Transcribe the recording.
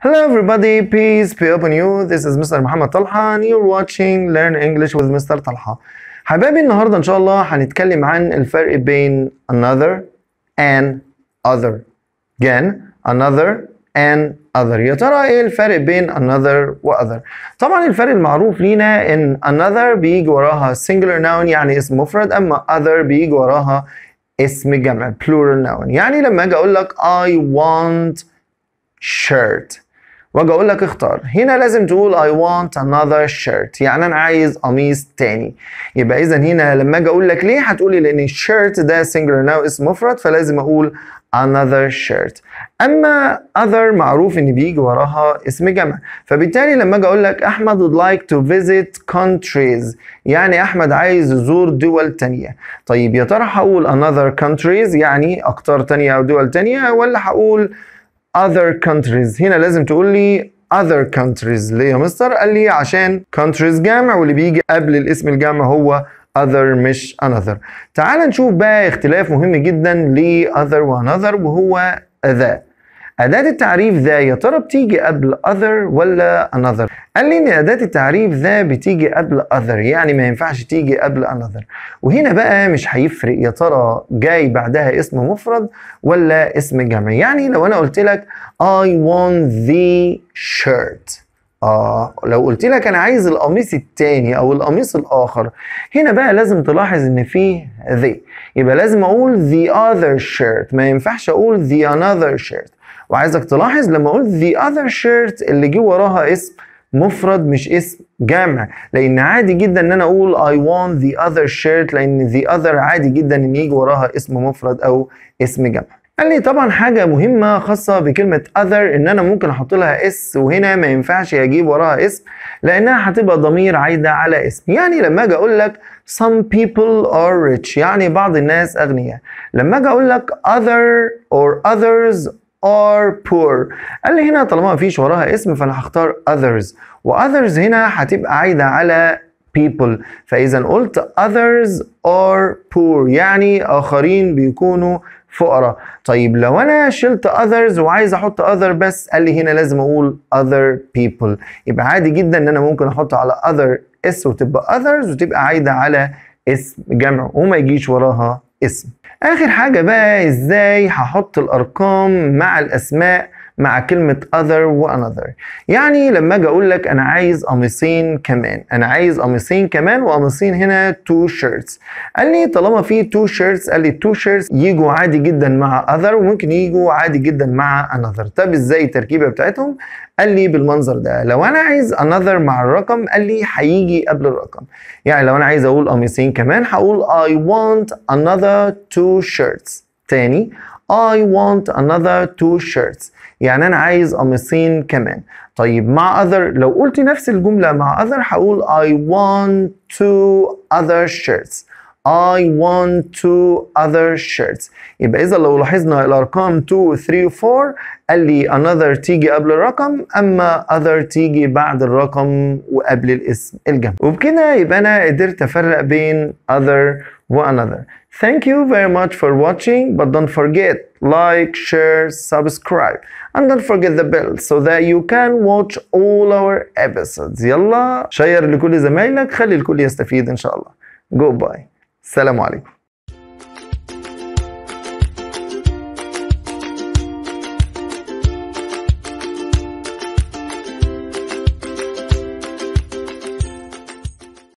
Hello everybody, peace be upon you. This is Mr. Muhammad Talha, and you're watching Learn English with Mr. Talha. حبايبي النهاردة إن شاء الله هنتكلم عن الفرق بين another and other. Again, another and other. يا ترى إيه الفرق بين another و other؟ طبعا الفرق المعروف لينا إن another بيجي وراها singular noun يعني اسم مفرد أما other بيجي وراها اسم جمع plural noun. يعني لما أجي أقول لك I want shirt واجي اقول لك اختار هنا لازم تقول I want another shirt يعني انا عايز قميص تاني يبقى اذا هنا لما اجي اقول لك ليه هتقولي لان الشيرت ده singular ناو اسم مفرد فلازم اقول another shirt اما other معروف ان بيجي وراها اسم جمع فبالتالي لما اجي اقول لك احمد would like to visit countries يعني احمد عايز يزور دول تانية طيب يا ترى هقول another countries يعني اقطار تانية او دول تانية ولا هقول other countries هنا لازم تقول لي other countries ليه يا مستر قال لي عشان countries جامع واللي بيجي قبل الاسم الجامع هو other مش another تعال نشوف بقى اختلاف مهم جدا ل other و another وهو ذا أداة التعريف ذا يا ترى بتيجي قبل other ولا another؟ قال لي إن أداة التعريف ذا بتيجي قبل other يعني ما ينفعش تيجي قبل another وهنا بقى مش هيفرق يا ترى جاي بعدها اسم مفرد ولا اسم جمع يعني لو أنا قلت لك I want the shirt آه لو قلت لك أنا عايز القميص التاني أو القميص الآخر هنا بقى لازم تلاحظ إن فيه ذي يبقى لازم أقول the other shirt ما ينفعش أقول the another shirt وعايزك تلاحظ لما أقول the other shirt اللي جه وراها اسم مفرد مش اسم جمع لان عادي جدا ان انا اقول I want the other shirt لان the other عادي جدا ان يجي وراها اسم مفرد او اسم جمع قال لي طبعا حاجة مهمة خاصة بكلمة other ان انا ممكن احط لها اس وهنا ما ينفعش اجيب وراها اسم لانها هتبقى ضمير عايدة على اسم يعني لما اجي اقول لك some people are rich يعني بعض الناس اغنياء لما اجي اقول لك other or others are poor قال لي هنا طالما مفيش وراها اسم فانا هختار others و others هنا هتبقى عايدة على people فإذا قلت others are poor يعني آخرين بيكونوا فقراء طيب لو أنا شلت others وعايز أحط other بس قال لي هنا لازم أقول other people يبقى عادي جدا إن أنا ممكن أحط على other اس وتبقى others وتبقى عايدة على اسم جمع وما يجيش وراها اسم آخر حاجة بقى إزاي هحط الأرقام مع الأسماء مع كلمة other another يعني لما أجي أقول لك أنا عايز قميصين كمان أنا عايز قميصين كمان وقميصين هنا two shirts قال لي طالما في two shirts قال لي two shirts يجوا عادي جدا مع other وممكن يجوا عادي جدا مع another طب إزاي التركيبة بتاعتهم قال لي بالمنظر ده لو أنا عايز another مع الرقم قال لي هيجي قبل الرقم يعني لو أنا عايز أقول قميصين كمان هقول I want another two shirts تاني I want another two shirts يعني أنا عايز قميصين كمان طيب مع other لو قلت نفس الجملة مع other هقول I want two other shirts I want two other shirts يبقى إذا لو لاحظنا الأرقام 2 3 4 قال لي another تيجي قبل الرقم أما other تيجي بعد الرقم وقبل الاسم الجمع وبكده يبقى أنا قدرت أفرق بين other و another Thank you very much for watching but don't forget like, share, subscribe and don't forget the bell so that you can watch all our episodes يلا شير لكل زمايلك خلي الكل يستفيد إن شاء الله Goodbye سلام عليكم